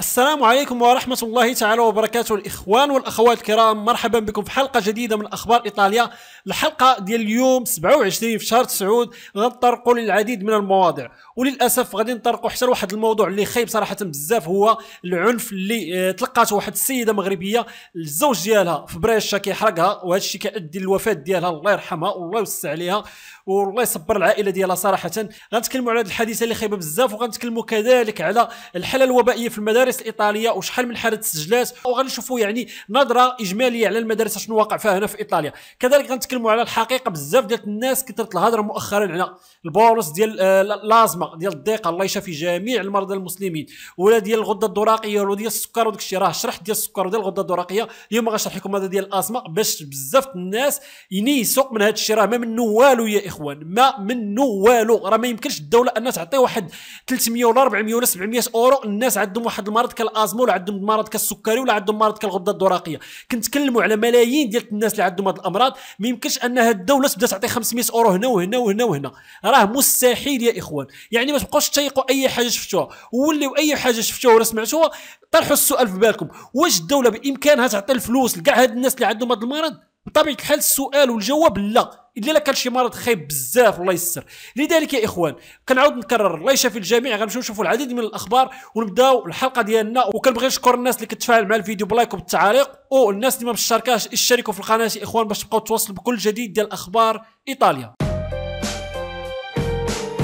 السلام عليكم ورحمة الله تعالى وبركاته الإخوان والأخوات الكرام مرحبا بكم في حلقة جديدة من أخبار إيطاليا الحلقة ديال اليوم 27 في شهر 9 غنطرقوا للعديد من المواضيع وللأسف غادي نطرقوا حتى لواحد الموضوع اللي خايب صراحة بزاف هو العنف اللي آه، تلقاته واحد السيدة مغربية الزوج ديالها في بريشة كيحرقها وهذا الشيء كأدي للوفاة ديالها الله يرحمها والله يوسع عليها والله يصبر العائلة ديالها صراحة غنتكلموا على هذه الحادثة اللي خايبة بزاف وغنتكلموا كذلك على الحالة الوبائية في المدارس المدارس الايطاليه وشحال من حاله سجلات وغنشوفوا يعني نظره اجماليه على المدارس شنو واقع فيها هنا في ايطاليا كذلك غنتكلموا على الحقيقه بزاف ديال الناس كثرت الهضره مؤخرا على البونص ديال اللازما آه، ديال الضيقه الله يشافي جميع المرضى المسلمين ولا ديال الغده الدراقيه ولا ديال السكر وداك الشيء راه شرحت ديال السكر وديال الغده الدراقيه اليوم غنشرح لكم هذا ديال الاسما باش بزاف الناس ينيسوا من هذا الشيء راه ما منه والو يا اخوان ما منه والو راه ما يمكنش الدوله انها تعطي واحد 300 ولا 400 ولا 700 اورو الناس عندهم واحد مرض كالازمو ولا عندهم مرض كالسكري ولا عندهم مرض كالغده الدرقيه كنتكلموا على ملايين ديال الناس اللي عندهم هاد الامراض ما يمكنش ان هاد الدوله تبدا تعطي 500 اورو هنا وهنا وهنا وهنا راه مستحيل يا اخوان يعني ما تبقاوش تشيقوا اي حاجه شفتوها وليو اي حاجه شفتوها ولا سمعتوها طرحوا السؤال في بالكم واش الدوله بامكانها تعطي الفلوس لكاع هاد الناس اللي عندهم هاد المرض بطبيعه الحال السؤال والجواب لا الا كان شي مرض خايب بزاف الله يستر لذلك يا اخوان كنعاود نكرر الله يشافي الجميع غنمشيو نشوفوا العديد من الاخبار ونبداو الحلقه ديالنا وكنبغي نشكر الناس اللي كتفاعل مع الفيديو بلايك وبالتعاليق والناس اللي ما مشتركاش اشتركوا في القناه يا اخوان باش تبقاو تواصلوا بكل جديد ديال اخبار ايطاليا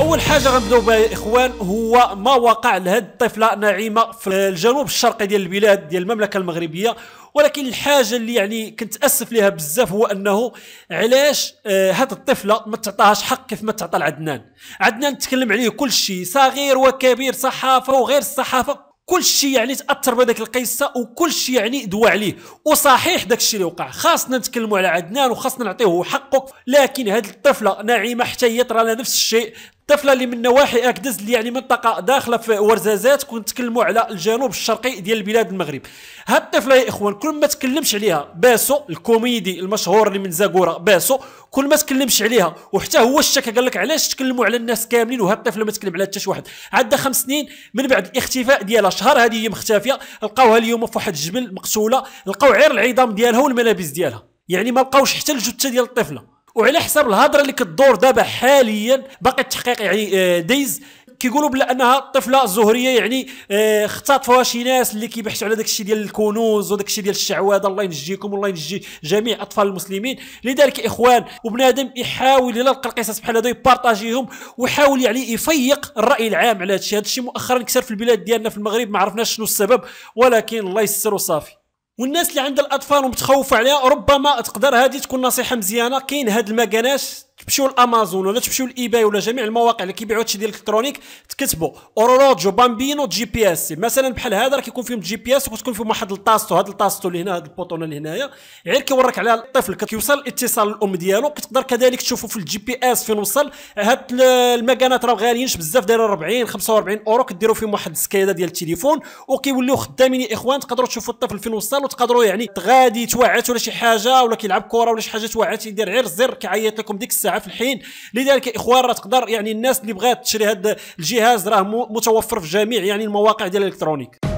اول حاجه غنبداو بها يا اخوان هو ما وقع لهاد الطفله نعيمه في الجنوب الشرقي ديال البلاد ديال المملكه المغربيه ولكن الحاجه اللي يعني كنت اسف لها بزاف هو انه علاش آه، هاد الطفله ما تعطاهاش حق كيف ما تعطى لعدنان عدنان تكلم عليه كل شيء صغير وكبير صحافه وغير الصحافه كل شيء يعني تاثر بهذيك القصه وكل شيء يعني دوى عليه وصحيح داك الشيء اللي وقع خاصنا نتكلموا على عدنان وخاصنا نعطيه حقه لكن هذه الطفله نعيمه حتى هي ترى نفس الشيء الطفله اللي من نواحي اكدز اللي يعني منطقه داخله في ورزازات كنت تكلموا على الجنوب الشرقي ديال بلاد المغرب هاد الطفله يا اخوان كل ما تكلمش عليها باسو الكوميدي المشهور اللي من زاكوره باسو كل ما تكلمش عليها وحتى هو الشك قال لك علاش تكلموا على الناس كاملين وهاد الطفله ما تكلم على حتى شي واحد عدا خمس سنين من بعد الاختفاء ديالها شهر هذه هي مختفيه لقاوها اليوم في واحد الجبل مقتوله لقاو غير العظام ديالها والملابس ديالها يعني ما بقاوش حتى الجثه ديال الطفله وعلى حساب الهضره اللي كتدور دابا حاليا باقي التحقيق يعني آه، دايز كيقولوا بلا انها طفله زهريه يعني آه، اختطفوها شي ناس اللي كيبحثوا على داك الشيء ديال الكنوز وداك الشيء ديال الشعوذه الله ينجيكم والله ينجي جميع اطفال المسلمين لذلك اخوان وبنادم يحاول الى لقى القصص بحال هذو يبارطاجيهم ويحاول يعني يفيق الراي العام على هذا الشيء هذا الشيء مؤخرا كثر في البلاد ديالنا في المغرب ما عرفناش شنو السبب ولكن الله يستر وصافي والناس اللي عندها الاطفال ومتخوفه عليها ربما تقدر هذه تكون نصيحه مزيانه كاين هاد المكانات تمشيو لامازون ولا تمشيو لايباي ولا جميع المواقع اللي كيبيعوا هادشي ديال الالكترونيك تكتبوا اورولوجيو بامبينو جي بي اس مثلا بحال هذا راه كيكون فيهم جي بي اس وكتكون فيهم واحد الطاستو هاد الطاستو اللي هنا هاد البوطون اللي هنايا غير كيوريك على الطفل كيوصل الاتصال الام ديالو كتقدر كذلك تشوفوا في الجي بي اس فين وصل هاد المكانات راه غاليينش بزاف دايرين 40 45 اورو كديروا فيهم واحد السكيده ديال التليفون وكيوليو خدامين يا اخوان تقدروا تشوفوا الطفل فين وصل وتقدروا يعني غادي توعت ولا شي حاجه ولا كيلعب كره ولا شي حاجه توعات يدير غير الزر كيعيط لكم ديك الساعه في الحين لذلك اخوان راه تقدر يعني الناس اللي بغات تشري هذا الجهاز راه متوفر في جميع يعني المواقع ديال الالكترونيك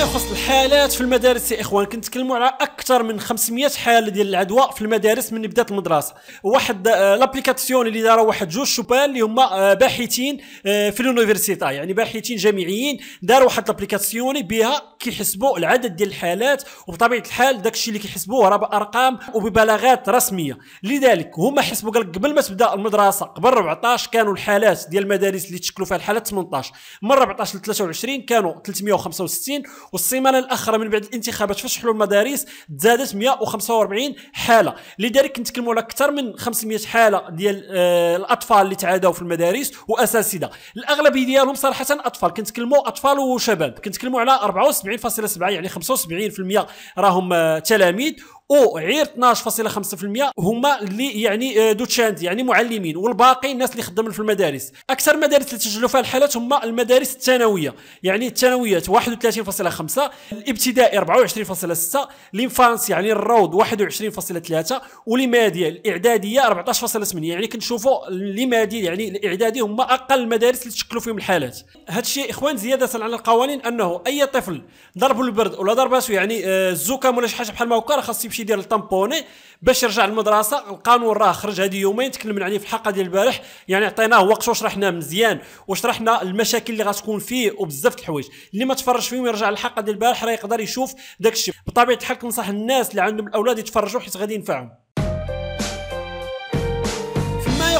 يخص الحالات في المدارس يا اخوان كنتكلموا على اكثر من 500 حاله ديال العدوى في المدارس من بدات المدرسه واحد آه، لابليكاسيون اللي دارها واحد جوج شبان اللي هما آه، باحثين آه، في لونيفرسيتا يعني باحثين جامعيين داروا واحد لابليكاسيون بها كيحسبوا العدد ديال الحالات وبطبيعه الحال داك الشيء اللي كيحسبوه راه بارقام وببلاغات رسميه لذلك هما حسبوا قال قبل ما تبدا المدرسه قبل 14 كانوا الحالات ديال المدارس اللي تشكلوا فيها الحالات 18 من 14 ل 23 كانوا 365 والسيمانه الاخيره من بعد الانتخابات فشحلوا المدارس تزادت 145 حاله لذلك نتكلموا على اكثر من 500 حاله ديال آه، الاطفال اللي تعادوا في المدارس واساتذه الاغلبيه ديالهم صراحه اطفال كنتكلموا اطفال وشباب كنتكلموا على 74.7 يعني 75% راهم آه، تلاميذ او غير 12.5% هما اللي يعني آه، دوتشاند يعني معلمين والباقي الناس اللي خدامين في المدارس اكثر مدارس اللي تسجلوا فيها الحالات هما المدارس الثانويه يعني الثانويات 31.5 الابتدائي 24.6 لينفانس يعني الروض 21.3 ولماديا الاعداديه 14.8 يعني كنشوفوا لماديا يعني الاعدادي هما اقل المدارس اللي تشكلوا فيهم الحالات هذا الشيء اخوان زياده على القوانين انه اي طفل ضربوا البرد ولا ضربات يعني آه، الزكام ولا شي حاجه بحال ما هكا راه خاص يمشي يمشي يدير الطامبوني باش يرجع للمدرسه القانون راه خرج هذه يومين تكلمنا عليه في الحلقه ديال البارح يعني عطيناه وقت وشرحناه مزيان وشرحنا المشاكل اللي غتكون فيه وبزاف د الحوايج اللي ما تفرج فيهم يرجع للحلقه ديال البارح راه يقدر يشوف داك الشيء بطبيعه الحال كنصح الناس اللي عندهم الاولاد يتفرجوا حيت غادي ينفعهم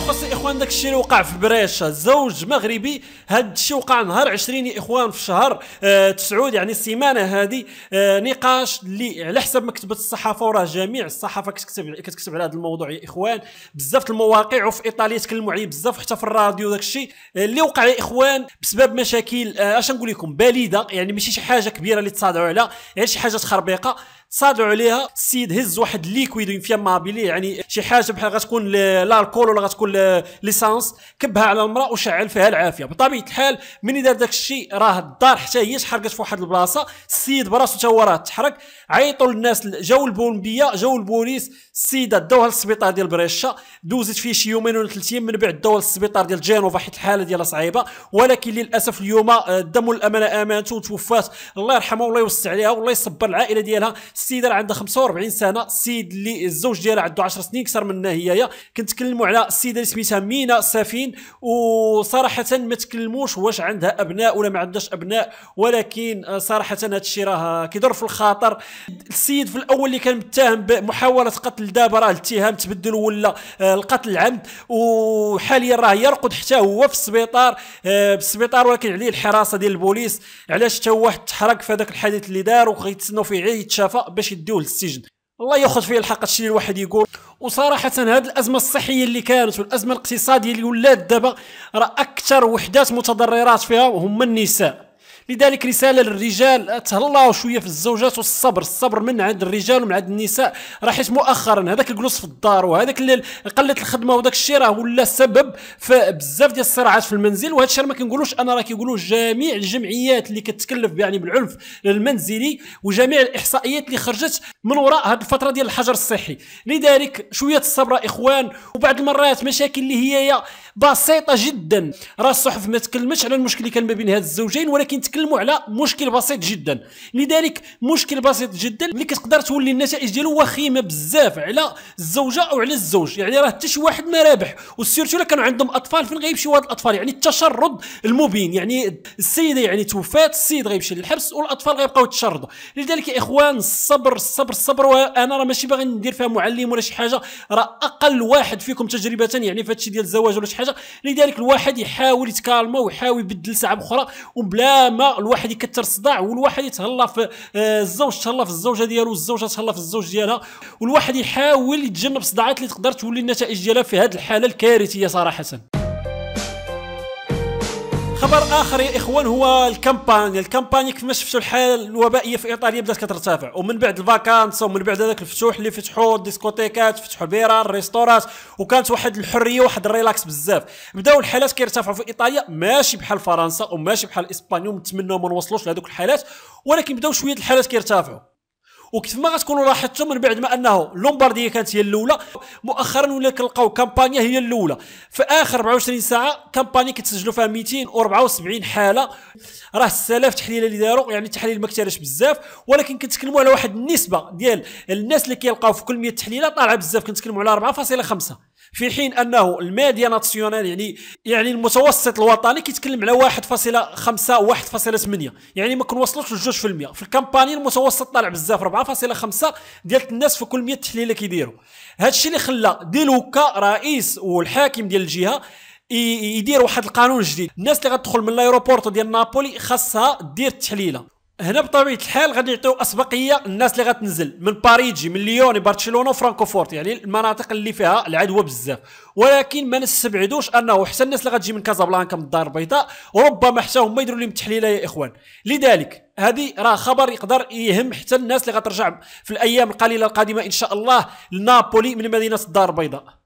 خاص اخوان داك الشيء اللي وقع في بريشه زوج مغربي هاد الشيء وقع نهار 20 يا اخوان في شهر آه 9 يعني السيمانه هذه آه نقاش اللي على حسب مكتبه الصحافه وراه جميع الصحافه كتكتب كتكتب على هذا الموضوع يا اخوان بزاف المواقع وفي ايطاليا تكلموا عليه بزاف حتى في الراديو داك الشيء آه، اللي وقع يا اخوان بسبب مشاكل آه، اش نقول لكم بليده يعني ماشي شي حاجه كبيره اللي تصادعوا عليها يعني شي حاجه تخربيقه صادوا عليها السيد هز واحد ليكويد مابيلي يعني شي حاجه بحال غتكون لالكول ولا غتكون ليسانس كبها على المراه وشعل فيها العافيه بطبيعه الحال ملي دار داك الشيء راه الدار حتى هي تحرقت في واحد البلاصه السيد براسو تا هو راه تحرق عيطوا للناس جاو البومبيه جاو البوليس السيده داوها للسبيطار ديال بريشه دوزت فيه شي يومين ولا ثلاث ايام من بعد داوها للسبيطار ديال جينوفا حيت الحاله ديالها صعيبه ولكن للاسف اليوم آه، دموا الامانه امانته وتوفات الله يرحمها والله يوسع عليها والله يصبر العائله ديالها السيده اللي عندها 45 سنه السيد اللي الزوج ديالها عنده 10 سنين اكثر منها هي كنتكلموا على السيده اللي سميتها مينا سفين وصراحه ما تكلموش واش عندها ابناء ولا ما عندهاش ابناء ولكن آه، صراحه هذا الشيء راه كيدور في الخاطر السيد في الاول اللي كان متهم بمحاوله قتل دابا راه الاتهام تبدل ولا آه، القتل العمد وحاليا راه يرقد حتى هو في السبيطار بالسبيطار آه، ولكن عليه الحراسه ديال البوليس علاش حتى هو تحرق في هذاك الحديث اللي دار وغيتسناو فيه عيد يتشافى باش يديوه للسجن الله ياخذ فيه الحق هادشي اللي الواحد يقول وصراحه هاد الازمه الصحيه اللي كانت والازمه الاقتصاديه اللي ولات دابا راه اكثر وحدات متضررات فيها هما النساء لذلك رساله للرجال تهلاو شويه في الزوجات والصبر الصبر من عند الرجال ومن عند النساء راه حيت مؤخرا هذاك الجلوس في الدار وهذاك قله الخدمه وداك الشيء راه ولا سبب في بزاف ديال الصراعات في المنزل وهذا الشيء ما كنقولوش انا راه كيقولوه جميع الجمعيات اللي كتكلف يعني بالعنف المنزلي وجميع الاحصائيات اللي خرجت من وراء هذه الفتره ديال الحجر الصحي لذلك شويه الصبر اخوان وبعض المرات مشاكل اللي هي بسيطه جدا راه الصحف ما تكلمتش على المشكل اللي كان ما بين هاد الزوجين ولكن تكلم كنتكلموا على مشكل بسيط جدا لذلك مشكل بسيط جدا اللي كتقدر تولي النتائج ديالو وخيمه بزاف على الزوجه او على الزوج يعني راه حتى شي واحد ما رابح والسيرتو الا كانوا عندهم اطفال فين غيمشي هاد الاطفال يعني التشرد المبين يعني السيده يعني توفات السيد غيمشي للحبس والاطفال غيبقاو يتشردوا لذلك يا اخوان الصبر الصبر الصبر وانا راه ماشي باغي ندير فيها معلم ولا شي حاجه راه اقل واحد فيكم تجربه يعني في هادشي ديال الزواج ولا شي حاجه لذلك الواحد يحاول يتكالما ويحاول يبدل ساعه اخرى وبلا ما الواحد يكثر الصداع والواحد يتهلا في آه، الزوج تهلا في الزوجه ديالو والزوجه تهلا في الزوج ديالها والواحد يحاول يتجنب الصداعات اللي تقدر تولي النتائج ديالها في هذه الحاله الكارثيه صراحه خبر اخر يا اخوان هو الكامبانيا الكامبانيا كيف ما شفتوا الحاله الوبائيه في ايطاليا بدات كترتفع ومن بعد الفاكانس ومن بعد هذاك الفتوح اللي فتحوا الديسكوتيكات فتحوا البيرا الريستورات وكانت واحد الحريه واحد الريلاكس بزاف بداو الحالات كيرتفعوا في ايطاليا ماشي بحال فرنسا وماشي بحال اسبانيا ونتمنوا ما نوصلوش لهذوك الحالات ولكن بداو شويه الحالات كيرتفعوا وكيف ما غتكونوا لاحظتوا من بعد ما انه لومبارديه كانت هي الاولى مؤخرا ولا كنلقاو كامبانيا هي الاولى في اخر 24 ساعه كامبانيا كيتسجلوا فيها 274 حاله راه السلف تحليله اللي داروا يعني التحليل ما كثرش بزاف ولكن كنتكلموا على واحد النسبه ديال الناس اللي كيلقاو في كل 100 تحليله طالعه بزاف كنتكلموا على 4.5 في حين انه الميديا ناسيونال يعني يعني المتوسط الوطني كيتكلم على 1.5 و 1.8 يعني ما كنوصلوش ل 2% في الكامباني المتوسط طالع بزاف 4.5 4.5 ديال الناس في كل 100 تحليله كيديروا هذا الشيء اللي خلى ديلوكا رئيس والحاكم ديال الجهه يدير واحد القانون جديد الناس اللي غتدخل من الايروبورت ديال نابولي خاصها دير التحليله هنا بطبيعه الحال غادي يعطيو اسبقيه الناس اللي غتنزل من باريجي من ليون برشلونه وفرانكفورت يعني المناطق اللي فيها العدوى بزاف ولكن ما نستبعدوش انه حتى الناس اللي غتجي من كازابلانكا من الدار البيضاء ربما حتى هما يديروا لهم تحليله يا اخوان لذلك هذه راه خبر يقدر يهم حتى الناس اللي غترجع في الايام القليله القادمه ان شاء الله لنابولي من مدينه الدار البيضاء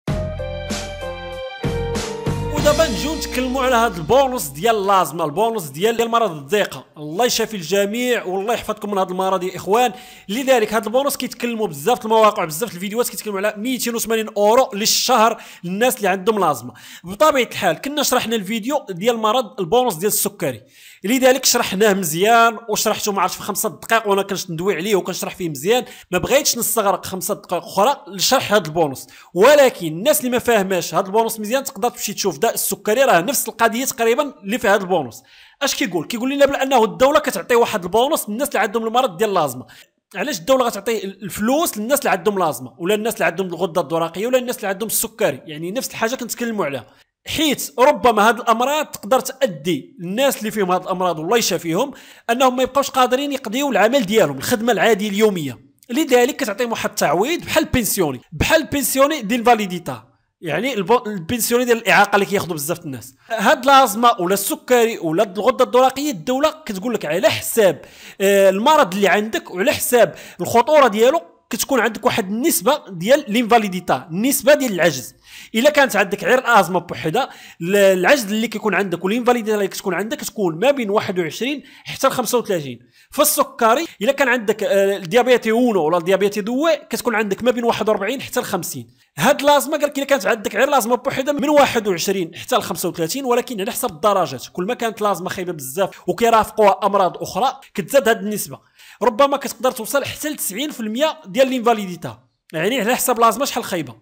ودابا نجيو نتكلموا على هذا البونص ديال اللازما البونص ديال المرض الضيقه الله يشافي الجميع والله يحفظكم من هذا المرض يا اخوان لذلك هذا البونص كيتكلموا بزاف في المواقع بزاف في الفيديوهات كيتكلموا على 280 اورو للشهر للناس اللي عندهم لازما بطبيعه الحال كنا شرحنا الفيديو ديال مرض البونص ديال السكري لذلك شرحناه مزيان وشرحته ما عرفتش في خمسة دقائق وانا كنت ندوي عليه وكنشرح فيه مزيان ما بغيتش نستغرق خمسة دقائق اخرى لشرح هذا البونص ولكن الناس اللي ما فاهماش هذا البونص مزيان تقدر تمشي تشوف السكري راه نفس القضيه تقريبا اللي في هذا البونص اش كيقول كيقول لنا بانه الدوله كتعطي واحد البونص للناس اللي عندهم المرض ديال لازمه علاش الدوله غتعطي الفلوس للناس اللي عندهم لازمه ولا الناس اللي عندهم الغده الدرقيه ولا الناس اللي عندهم السكري يعني نفس الحاجه كنتكلموا عليها حيت ربما هذه الامراض تقدر تادي الناس اللي فيهم هذه الامراض والله يشافيهم انهم ما يبقاوش قادرين يقضيو العمل ديالهم الخدمه العاديه اليوميه لذلك كتعطيهم واحد التعويض بحال بنسيوني بحال بنسيوني ديال فاليديتا يعني البنسيوني ديال الاعاقه اللي كياخذوا بزاف الناس هاد الازمه ولا السكري ولا الغده الدرقيه الدوله كتقول لك على حساب آه، المرض اللي عندك وعلى حساب الخطوره ديالو كتكون عندك واحد النسبه ديال لينفاليديتا النسبه ديال العجز الا كانت عندك غير الازمه بوحدها العجز اللي كيكون عندك والانفاليديتا اللي كتكون عندك تكون ما بين 21 حتى 35 فالسكري الا كان عندك آه، الديابيتي 1 ولا الديابيتي 2 كتكون عندك ما بين 41 حتى 50 هاد لازمة قال لك الا كانت عندك غير لازمة بوحدها من 21 حتى ل 35 ولكن على حسب الدرجات كل ما كانت لازمة خايبه بزاف وكيرافقوها امراض اخرى كتزاد هاد النسبه ربما كتقدر توصل حتى ل 90% ديال الانفاليديتا يعني على حساب لازمه شحال خايبه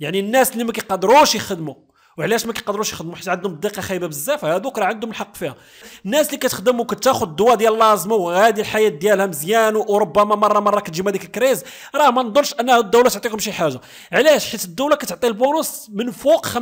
يعني الناس اللي ما كيقدروش يخدموا وعلاش ما كيقدروش يخدموا حيت عندهم الدقه خايبه بزاف هادوك راه عندهم الحق فيها الناس اللي كتخدم وكتاخذ الدواء ديال لازمو وغادي الحياه ديالها مزيان وربما مره مره كتجي هذيك الكريز راه ما نظنش ان الدوله تعطيكم شي حاجه علاش حيت الدوله كتعطي البونص من فوق 50%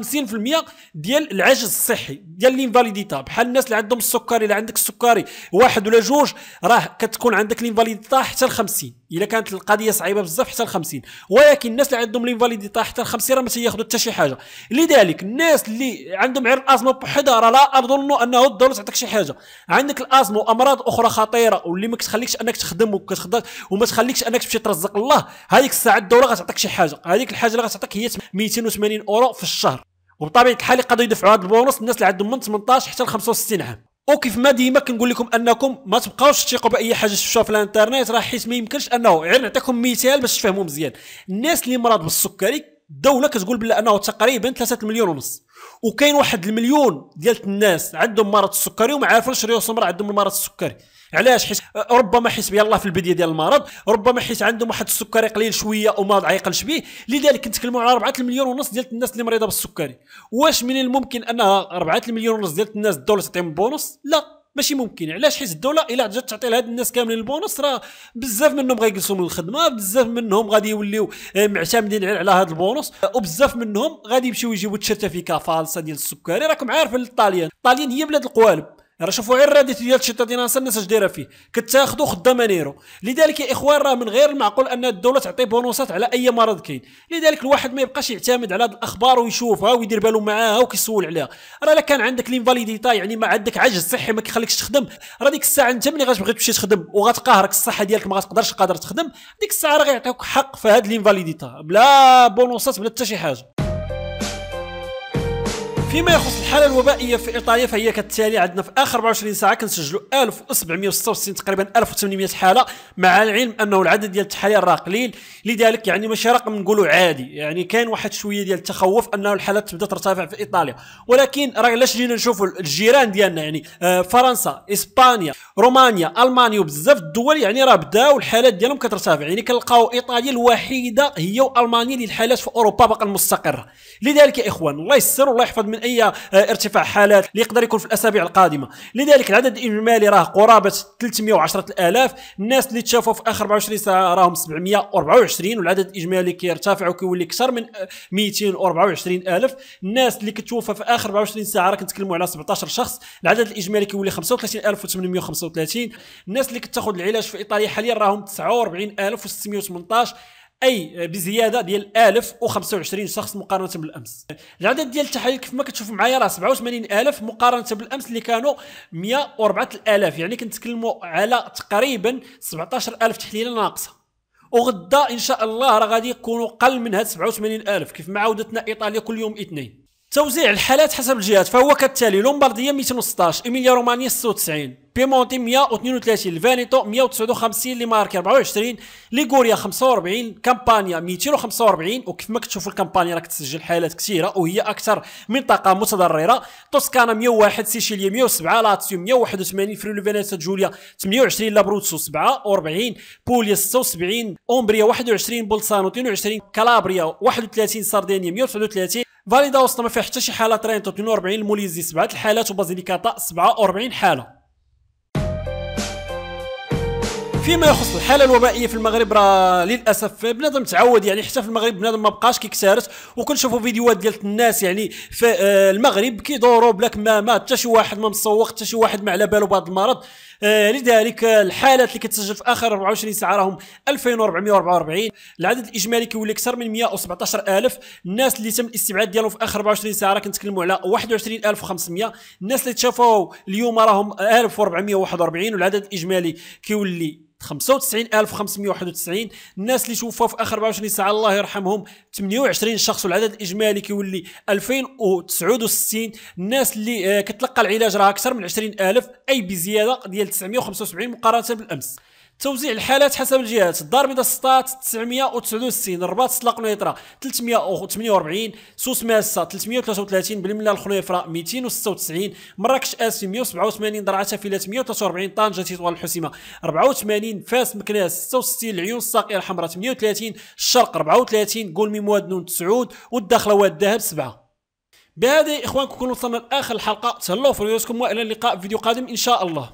ديال العجز الصحي ديال الانفاليديتا بحال الناس اللي عندهم السكري اللي عندك السكري واحد ولا جوج راه كتكون عندك الانفاليديتا حتى ل 50 الا كانت القضيه صعيبه بزاف حتى ل 50 ولكن الناس اللي عندهم طاح حتى ل 50 راه ما تياخذوا حتى شي حاجه لذلك الناس اللي عندهم عير الازمه بوحدها راه لا اظن انه الدوله تعطيك شي حاجه عندك الازمه وامراض اخرى خطيره واللي ما كتخليكش انك تخدم وكتخدم وما تخليكش انك تمشي ترزق الله هذيك الساعه الدوله غتعطيك شي حاجه هذيك الحاجه اللي غتعطيك هي 280 اورو في الشهر وبطبيعه الحال يقدروا يدفعوا هذا البونص الناس اللي عندهم من 18 حتى ل 65 عام وكيف ما ديما كنقول لكم انكم ما تبقاوش تثقوا باي حاجه شفتوها في الانترنت راه حيت ما يمكنش انه غير نعطيكم مثال باش تفهموا مزيان الناس اللي مرض بالسكري الدوله كتقول بلا انه تقريبا 3 مليون ونص وكاين واحد المليون ديال الناس عندهم مرض السكري وما عارفينش ريو سمر عندهم مرض السكري علاش حيت ربما حيت يلاه في البدايه ديال المرض ربما حيت عندهم واحد السكري قليل شويه وما عيقلش به لذلك نتكلموا على 4 مليون ونص ديال الناس اللي مريضه بالسكري واش من الممكن انها 4 مليون ونص ديال الناس الدوله تعطيهم بونص لا ماشي ممكن علاش حيت الدوله الا جات تعطي لهاد الناس كاملين البونص راه بزاف منهم غيجلسوا من الخدمه بزاف منهم غادي يوليو آه، معتمدين على هاد البونص آه، وبزاف منهم غادي يمشيو يجيبوا الشرتيفيكا فالصه ديال السكري راكم عارفين الطاليان الطاليان هي بلاد القوالب راه شوفوا غير الراديت ديال ناصر الناس اش دايره فيه كتاخذوا خدامه نيرو لذلك يا اخوان راه من غير المعقول ان الدوله تعطي بونوسات على اي مرض كاين لذلك الواحد ما يبقاش يعتمد على هذه الاخبار ويشوفها ويدير باله معاها وكيسول عليها راه الا كان عندك لينفاليديتا يعني ما عندك عجز صحي ما كيخليكش تخدم راه ديك الساعه انت ملي غتبغي تمشي تخدم وغتقهرك الصحه ديالك ما غتقدرش قادر تخدم ديك الساعه راه غيعطيوك حق في هذه لينفاليديتا بلا بونوسات بلا حتى شي حاجه فيما يخص الحاله الوبائيه في ايطاليا فهي كالتالي عندنا في اخر 24 ساعه كنسجلوا 1766 تقريبا 1800 حاله مع العلم انه العدد ديال التحاليل راه قليل لذلك يعني ماشي رقم نقولوا عادي يعني كاين واحد شويه ديال التخوف انه الحالات تبدا ترتفع في ايطاليا ولكن راه علاش جينا نشوفوا الجيران ديالنا يعني آه، فرنسا اسبانيا رومانيا المانيا وبزاف الدول يعني راه بداو الحالات ديالهم كترتفع يعني كنلقاو ايطاليا الوحيده هي والمانيا اللي الحالات في اوروبا باقا مستقره لذلك يا اخوان الله يسر والله يحفظ من من اي آه، ارتفاع حالات اللي يقدر يكون في الاسابيع القادمه لذلك العدد الاجمالي راه قرابه 310 الاف الناس اللي تشافوا في اخر 24 ساعه راهم 724 والعدد الاجمالي كيرتفع وكيولي اكثر من 224 آه، الف الناس اللي كتوفى في اخر 24 ساعه راه كنتكلموا على 17 شخص العدد الاجمالي كيولي 35835 الناس اللي كتاخذ العلاج في ايطاليا حاليا راهم 49618 اي بزياده ديال 1025 شخص مقارنه بالامس العدد ديال التحاليل كيف ما كتشوفوا معايا راه 87000 مقارنه بالامس اللي كانوا 104000 يعني كنتكلموا على تقريبا 17000 تحليله ناقصه وغدا ان شاء الله راه غادي يكونوا قل من هاد 87000 كيف ما عودتنا ايطاليا كل يوم اثنين توزيع الحالات حسب الجهات فهو كالتالي لومبارديا 216 ايميليا رومانيا 96 بيمونتي 132 الفانيتو 159 لماركي 24 ليغوريا 45 كامبانيا 245 وكيف ما كتشوف الكامبانيا راك تسجل حالات كثيره وهي اكثر منطقه متضرره توسكانا 101 سيشيليا 107 لاتسيو 181 فريولو فينيسا جوليا 28 لابروتسو 47 بوليا 76 اومبريا 21 بولسانو 22 كالابريا 31 ساردينيا 139 فاليدا وسط ما فيها حتى شي حاله ترينتو يعني 42 الموليزي سبعه الحالات وبازيليكاتا 47 حاله فيما يخص الحاله الوبائيه في المغرب راه للاسف بنادم تعود يعني حتى في المغرب بنادم ما بقاش كيكسارس وكنشوفوا فيديوهات ديال الناس يعني في آه، المغرب كيدوروا بلاك ما ما حتى شي واحد ما مسوق حتى شي واحد ما على بالو بهذا المرض آه، لذلك الحالات اللي كتسجل في اخر 24 ساعه راهم 2444 العدد الاجمالي كيولي اكثر من 117000 الناس اللي تم الاستبعاد ديالهم في اخر 24 ساعه راه كنتكلموا على 21500 الناس اللي تشافوا اليوم راهم 1441 والعدد الاجمالي كيولي 95591 الناس اللي توفوا في اخر 24 ساعه الله يرحمهم 28 شخص والعدد الاجمالي كيولي 2069 الناس اللي آه، كتلقى العلاج راه اكثر من 20000 اي بزياده ديال ديال 975 مقارنه بالامس توزيع الحالات حسب الجهات الدار البيضاء 16 969 الرباط سلاق نيطرة 348 سوس ماسه 333 بالملا الخنيفره 296 مراكش اسفي 187 درعا تافيلات 143 طنجه تطوان الحسيمه 84 فاس مكناس 66 العيون الساقيه الحمراء 38 الشرق 34 قول مواد نون 9 والداخله واد الذهب 7 بهذا يا اخوانكم كنوصلنا وصلنا لاخر الحلقه تهلاو في رؤوسكم والى اللقاء في فيديو قادم ان شاء الله